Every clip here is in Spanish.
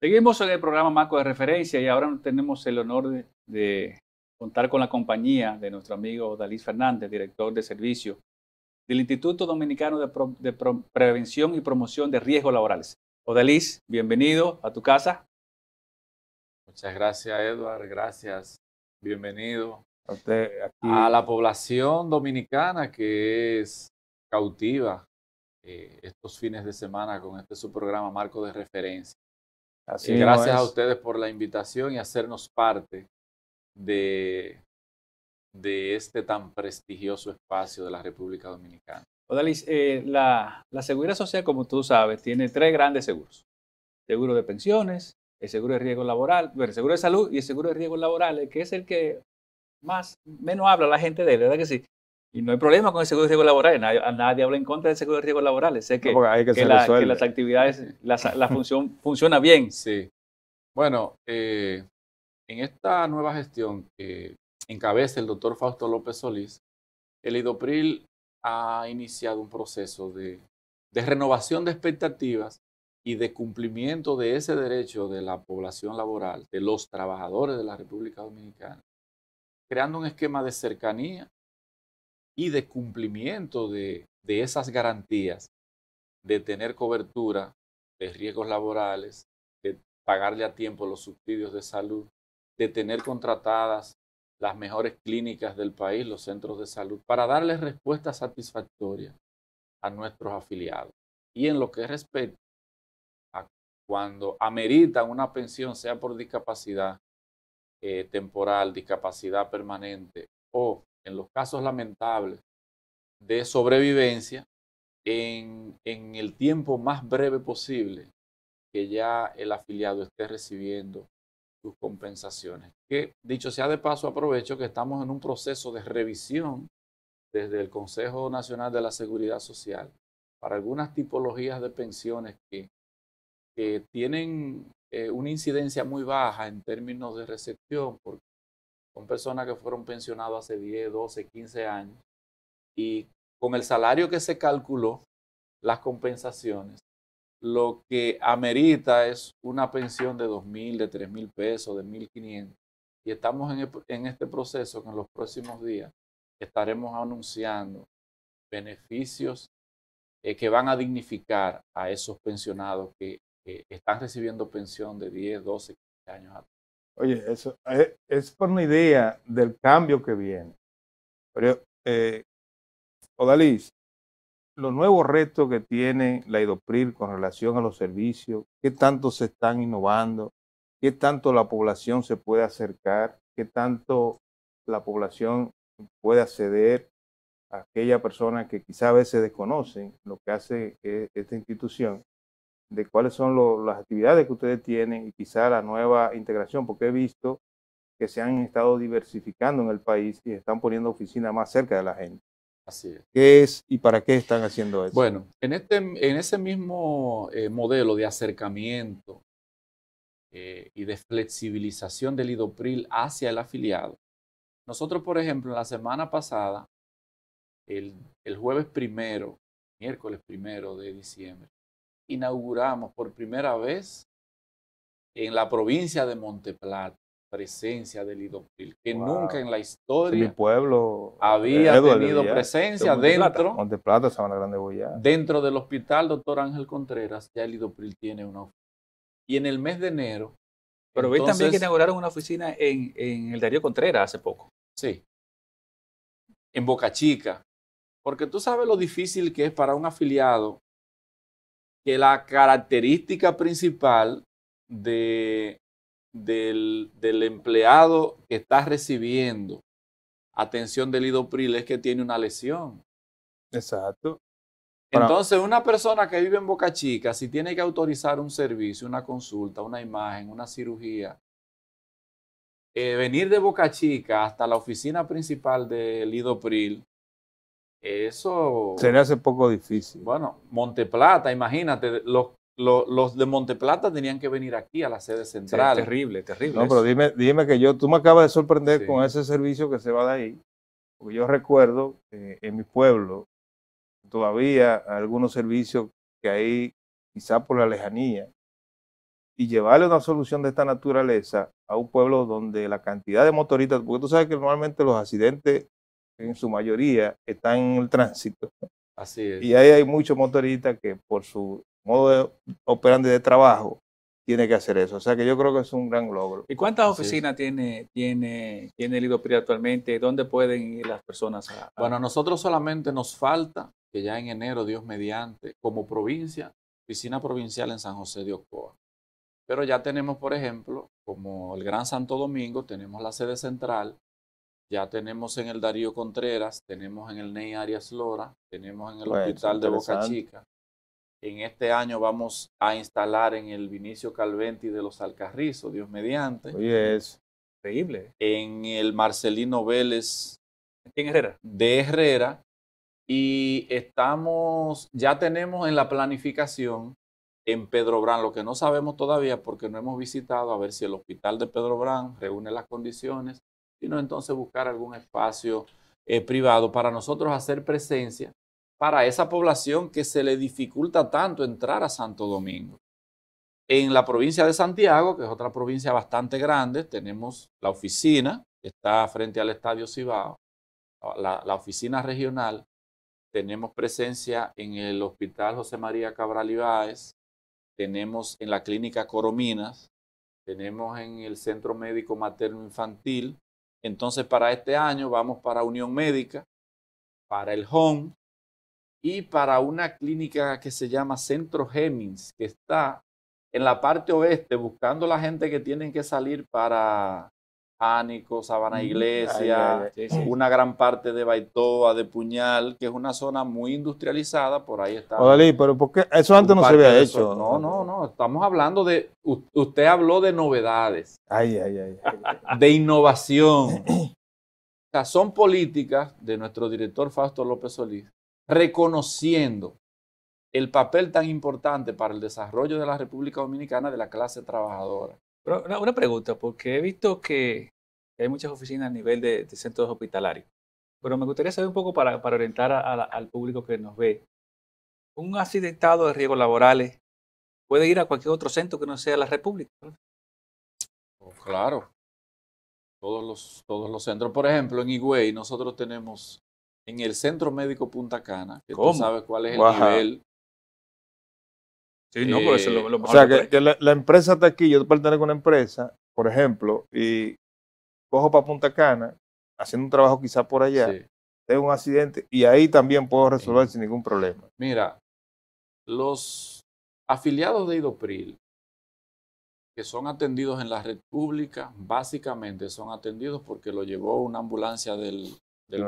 Seguimos en el programa Marco de Referencia y ahora tenemos el honor de, contar con la compañía de nuestro amigo Dalís Fernández, director de servicio del Instituto Dominicano de, Prevención y Promoción de Riesgos Laborales. Odalis, bienvenido a tu casa. Muchas gracias, Edward. Gracias. Bienvenido a, la población dominicana que es cautiva eh, estos fines de semana con este su programa Marco de Referencia eh, gracias a ustedes por la invitación y hacernos parte de, de este tan prestigioso espacio de la República Dominicana. Odalis, eh, la, la, seguridad social, como tú sabes, tiene tres grandes seguros. Seguro de pensiones, el seguro de riesgo laboral, bueno, el seguro de salud y el seguro de riesgo laboral, que es el que más, menos habla la gente de él, ¿verdad que sí? Y no hay problema con el seguro de riesgo laboral, nadie, nadie habla en contra del seguro de riesgo laboral, sé que, que, las actividades, la, función funciona bien. Sí. Bueno, eh, en esta nueva gestión que encabeza el doctor Fausto López Solís, el IDOPRIL ha iniciado un proceso de, de renovación de expectativas y de cumplimiento de ese derecho de la población laboral, de los trabajadores de la República Dominicana, creando un esquema de cercanía y de cumplimiento de, esas garantías de tener cobertura de riesgos laborales, de pagarle a tiempo los subsidios de salud, de tener contratadas las mejores clínicas del país, los centros de salud, para darles respuesta satisfactoria a nuestros afiliados. Y en lo que respecta a cuando amerita una pensión, sea por discapacidad eh, temporal, discapacidad permanente o en los casos lamentables de sobrevivencia en, el tiempo más breve posible que ya el afiliado esté recibiendo sus compensaciones. Que dicho sea de paso, aprovecho que estamos en un proceso de revisión desde el Consejo Nacional de la Seguridad Social para algunas tipologías de pensiones que, tienen eh, una incidencia muy baja en términos de recepción porque son personas que fueron pensionados hace 10, 12, 15 años y con el salario que se calculó, las compensaciones, lo que amerita es una pensión de 2.000, de 3.000 pesos, de 1.500. Y estamos en, este proceso que en los próximos días estaremos anunciando beneficios eh, que van a dignificar a esos pensionados que, que están recibiendo pensión de 10, 12, 15 años atrás. Oye, eso eh, es, por una idea del cambio que viene. Pero, eh, Odalis, los nuevos retos que tiene la IDOPRIL con relación a los servicios, qué tanto se están innovando, qué tanto la población se puede acercar, qué tanto la población puede acceder a aquella persona que quizá a veces desconocen lo que hace eh, esta institución de cuáles son las actividades que ustedes tienen y quizá la nueva integración, porque he visto que se han estado diversificando en el país y están poniendo oficinas más cerca de la gente. Así es. ¿Qué es y para qué están haciendo eso? Bueno, en, este, en ese mismo eh, modelo de acercamiento eh, y de flexibilización del IDOPRIL hacia el afiliado, nosotros, por ejemplo, la semana pasada, el jueves primero, miércoles primero de diciembre, inauguramos por primera vez en la provincia de Monteplata presencia del Lidopril, que nunca en la historia pueblo había tenido presencia dentro Dentro del hospital Doctor Ángel Contreras, ya el tiene una oficina. Y en el mes de enero... Pero veis también que inauguraron una oficina en, en el Darío Contreras hace poco. Sí. En Boca Chica. Porque tú sabes lo difícil que es para un afiliado que la característica principal del, del, empleado que está recibiendo atención del idopril es que tiene una lesión. Exacto. Entonces, una persona que vive en Boca Chica, si tiene que autorizar un servicio, una consulta, una imagen, una cirugía, eh, venir de Boca Chica hasta la oficina principal del Lidopril eso. Se le hace poco difícil. Bueno, Monteplata, imagínate, los, de Monteplata tenían que venir aquí a la sede central. terrible, terrible. No, pero dime, dime que yo, tú me acabas de sorprender con ese servicio que se va de ahí. Porque yo recuerdo en mi pueblo todavía algunos servicios que hay quizá por la lejanía. Y llevarle una solución de esta naturaleza a un pueblo donde la cantidad de motoristas, porque tú sabes que normalmente los accidentes en su mayoría están en el tránsito. Así es. Y ahí hay muchos motoristas que por su modo de, operante de trabajo tiene que hacer eso. O sea que yo creo que es un gran logro. ¿Y cuántas oficinas tiene, tiene, tiene el IDOPRI actualmente? ¿Dónde pueden ir las personas? Bueno, a nosotros solamente nos falta, que ya en enero, Dios mediante, como provincia, oficina provincial en San José de Ocoa. Pero ya tenemos, por ejemplo, como el Gran Santo Domingo, tenemos la sede central, ya tenemos en el Darío Contreras, tenemos en el Ney Arias Lora, tenemos en el Hospital de Boca Chica. En este año vamos a instalar en el Vinicio Calventi de los Alcarrizos, Dios mediante. Oye, es increíble. En el Marcelino Vélez. ¿En Herrera? De Herrera. Y estamos, ya tenemos en la planificación en Pedro Brán, lo que no sabemos todavía porque no hemos visitado a ver si el hospital de Pedro Brán reúne las condiciones sino entonces buscar algún espacio eh, privado para nosotros hacer presencia para esa población que se le dificulta tanto entrar a Santo Domingo. En la provincia de Santiago, que es otra provincia bastante grande, tenemos la oficina, que está frente al Estadio Cibao, la, la oficina regional, tenemos presencia en el Hospital José María Cabral Ibáez, tenemos en la Clínica Corominas, tenemos en el Centro Médico Materno Infantil, entonces para este año vamos para Unión Médica, para el Home y para una clínica que se llama Centro Gemins, que está en la parte oeste buscando la gente que tienen que salir para Ánico, Sabana mm, Iglesia, una gran parte de Baitoa, de Puñal, que es una zona muy industrializada, por ahí está. Odalí, pero ¿por qué? eso antes no se había hecho? No, no, no, estamos hablando de, usted habló de novedades, Ay, ay, ay. de innovación. son políticas de nuestro director Fausto López Solís, reconociendo el papel tan importante para el desarrollo de la República Dominicana de la clase trabajadora una, pregunta, porque he visto que hay muchas oficinas a nivel de, centros hospitalarios, pero me gustaría saber un poco para, orientar al público que nos ve. Un accidentado de riesgos laborales puede ir a cualquier otro centro que no sea la República. Oh, claro. Todos los, todos los centros. Por ejemplo, en Higüey nosotros tenemos en el Centro Médico Punta Cana, que tú sabes cuál es el nivel Sí, no, eso eh, lo, O sea, que, la, empresa está aquí, yo pertenezco a una empresa, por ejemplo, y cojo para Punta Cana, haciendo un trabajo quizás por allá, tengo un accidente y ahí también puedo resolver sin ningún problema. Mira, los afiliados de Idopril que son atendidos en la red pública, básicamente son atendidos porque lo llevó una ambulancia del, del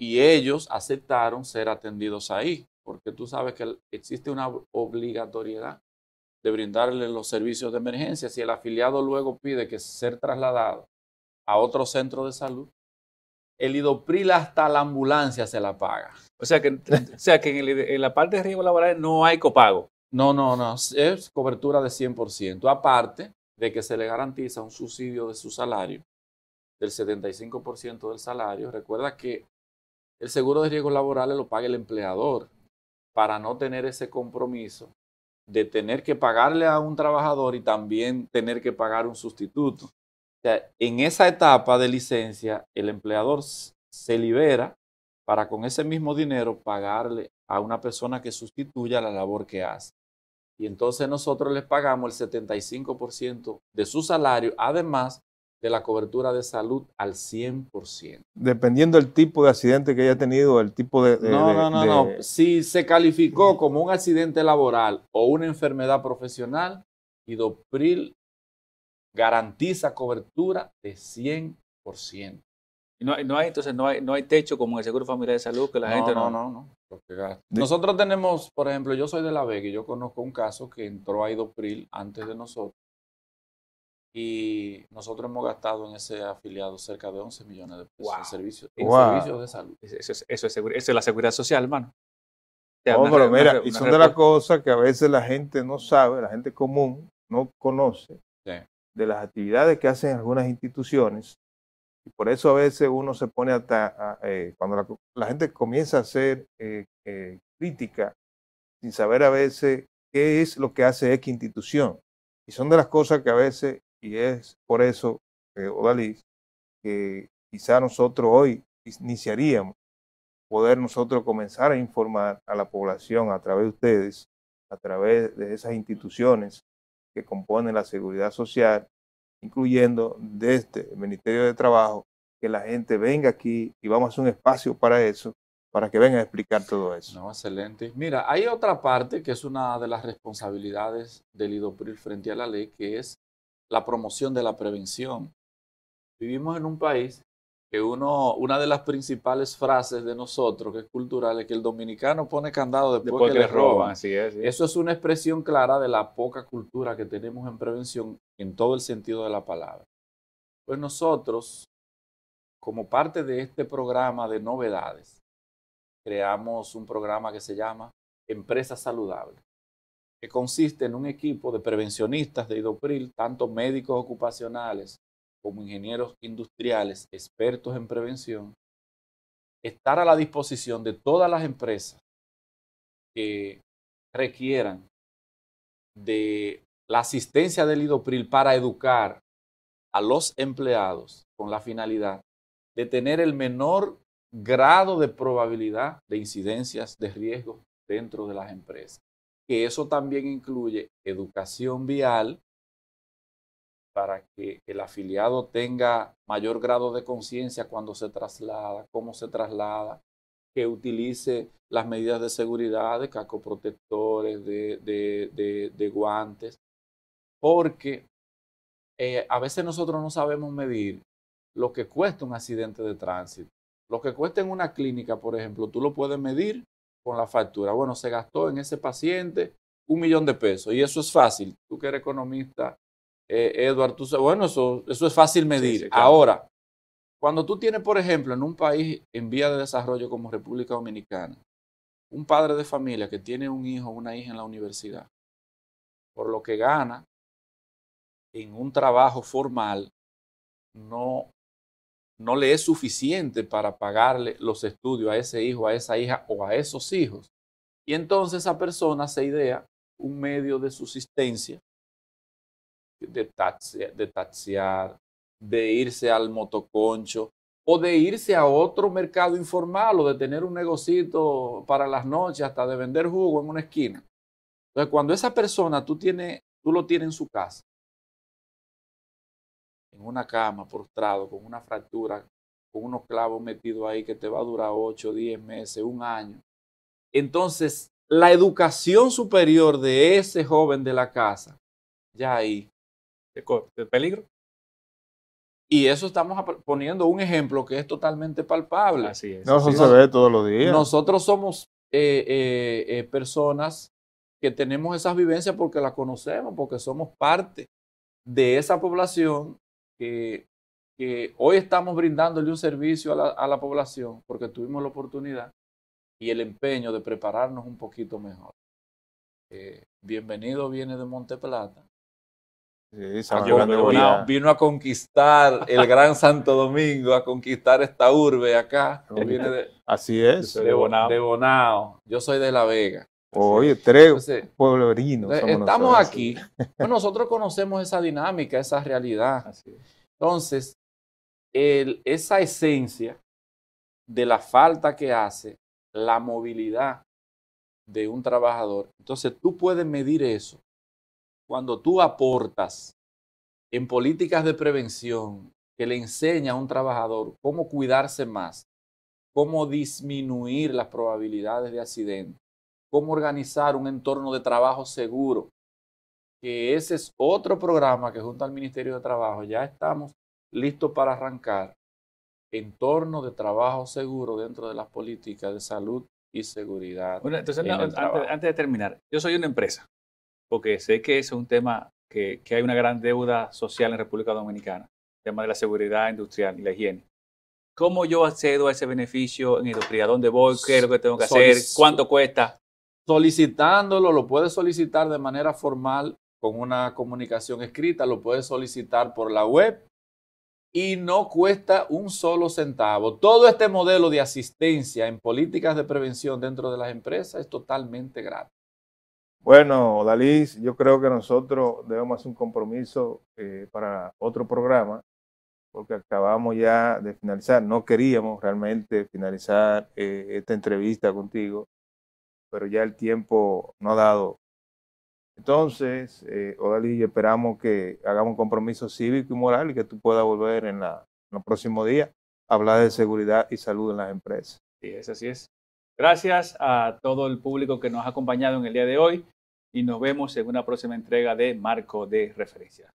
y ellos aceptaron ser atendidos ahí porque tú sabes que existe una obligatoriedad de brindarle los servicios de emergencia. Si el afiliado luego pide que ser trasladado a otro centro de salud, el IDOPRIL hasta la ambulancia se la paga. O sea que, sea que en, la parte de riesgo laborales no hay copago. No, no, no, es cobertura de 100%, aparte de que se le garantiza un subsidio de su salario, del 75% del salario. Recuerda que el seguro de riesgos laborales lo paga el empleador, para no tener ese compromiso de tener que pagarle a un trabajador y también tener que pagar un sustituto. en esa etapa de licencia, el empleador se libera para con ese mismo dinero pagarle a una persona que sustituya la labor que hace. Y entonces nosotros les pagamos el 75% de su salario, además de la cobertura de salud al 100%. Dependiendo del tipo de accidente que haya tenido, el tipo de... no, no, no, no. Si se calificó como un accidente laboral o una enfermedad profesional, Idopril garantiza cobertura de 100%. No hay, no hay, entonces no hay, techo como el Seguro Familiar de Salud que la gente no... No, no, no. Nosotros tenemos, por ejemplo, yo soy de La Vega y yo conozco un caso que entró a Idopril antes de nosotros y nosotros hemos gastado en ese afiliado cerca de 11 millones de pesos en, servicios, de salud. Eso es, eso, es la seguridad social, hermano. y son de las cosas que a veces la gente no sabe, la gente común no conoce de las actividades que hacen algunas instituciones. Y por eso a veces uno se pone hasta, eh, cuando la, gente comienza a hacer eh, eh, crítica, sin saber a veces qué es lo que hace X institución. Y son de las cosas que a veces y es por eso, eh, que quizá nosotros hoy iniciaríamos poder nosotros comenzar a informar a la población a través de ustedes, a través de esas instituciones que componen la seguridad social, incluyendo desde el este Ministerio de Trabajo, que la gente venga aquí y vamos a hacer un espacio para eso, para que vengan a explicar todo eso. No, excelente. Mira, hay otra parte que es una de las responsabilidades del IDOPRIL frente a la ley, que es la promoción de la prevención. Vivimos en un país que uno, una de las principales frases de nosotros, que es cultural, es que el dominicano pone candado después, que, le roban. Eso es una expresión clara de la poca cultura que tenemos en prevención en todo el sentido de la palabra. Pues nosotros, como parte de este programa de novedades, creamos un programa que se llama Empresa Saludable que consiste en un equipo de prevencionistas de Idopril, tanto médicos ocupacionales como ingenieros industriales, expertos en prevención, estar a la disposición de todas las empresas que requieran de la asistencia del IDOPRIL para educar a los empleados con la finalidad de tener el menor grado de probabilidad de incidencias de riesgo dentro de las empresas que eso también incluye educación vial para que el afiliado tenga mayor grado de conciencia cuando se traslada, cómo se traslada, que utilice las medidas de seguridad, de cacoprotectores, de, de, guantes, porque eh, a veces nosotros no sabemos medir lo que cuesta un accidente de tránsito. Lo que cuesta en una clínica, por ejemplo, tú lo puedes medir con la factura. Bueno, se gastó en ese paciente un millón de pesos y eso es fácil. Tú que eres economista, eh, Edward, tú bueno, eso, eso es fácil medir. Ahora, cuando tú tienes, por ejemplo, en un país en vía de desarrollo como República Dominicana, un padre de familia que tiene un hijo o una hija en la universidad, por lo que gana en un trabajo formal, no no le es suficiente para pagarle los estudios a ese hijo, a esa hija o a esos hijos. Y entonces esa persona se idea un medio de subsistencia, de, taxear, de, irse al motoconcho o de irse a otro mercado informal o de tener un negocito para las noches hasta de vender jugo en una esquina. Entonces, cuando esa persona tú, tienes, tú lo tienes en su casa en una cama, prostrado, con una fractura, con unos clavos metidos ahí que te va a durar 8, 10 meses, un año. Entonces, la educación superior de ese joven de la casa, ya ahí. ¿De peligro? Y eso estamos poniendo un ejemplo que es totalmente palpable. Así es. No, eso se ve todos los días. Nosotros somos eh, eh, eh, personas que tenemos esas vivencias porque las conocemos, porque somos parte de esa población que, hoy estamos brindándole un servicio a la, población porque tuvimos la oportunidad y el empeño de prepararnos un poquito mejor. Eh, bienvenido viene de Monteplata. Sí, ah, vino a conquistar el Gran Santo Domingo, a conquistar esta urbe acá. Así es. de, Bonao. Yo soy de La Vega. Oye, tres Entonces, eh, Estamos aquí. Pues nosotros conocemos esa dinámica, esa realidad. Entonces, esa esencia de la falta que hace la movilidad de un trabajador. Entonces, tú puedes medir eso cuando tú aportas en políticas de prevención que le enseña a un trabajador cómo cuidarse más, cómo disminuir las probabilidades de accidente cómo organizar un entorno de trabajo seguro, que ese es otro programa que junto al Ministerio de Trabajo ya estamos listos para arrancar. Entorno de trabajo seguro dentro de las políticas de salud y seguridad. Bueno, entonces, antes, de terminar, yo soy una empresa, porque sé que es un tema que, que hay una gran deuda social en República Dominicana, el tema de la seguridad industrial y la higiene. ¿Cómo yo accedo a ese beneficio en industria? ¿Dónde voy? ¿Qué es lo que tengo que hacer? ¿Cuánto cuesta? solicitándolo, lo puedes solicitar de manera formal con una comunicación escrita, lo puedes solicitar por la web y no cuesta un solo centavo. Todo este modelo de asistencia en políticas de prevención dentro de las empresas es totalmente gratis. Bueno, Dalís, yo creo que nosotros debemos hacer un compromiso eh, para otro programa, porque acabamos ya de finalizar. No queríamos realmente finalizar eh, esta entrevista contigo pero ya el tiempo no ha dado. Entonces, eh, Odalí, esperamos que hagamos un compromiso cívico y moral y que tú puedas volver en, la, próximo los próximos días a hablar de seguridad y salud en las empresas. Sí, es así es. Gracias a todo el público que nos ha acompañado en el día de hoy y nos vemos en una próxima entrega de Marco de Referencia.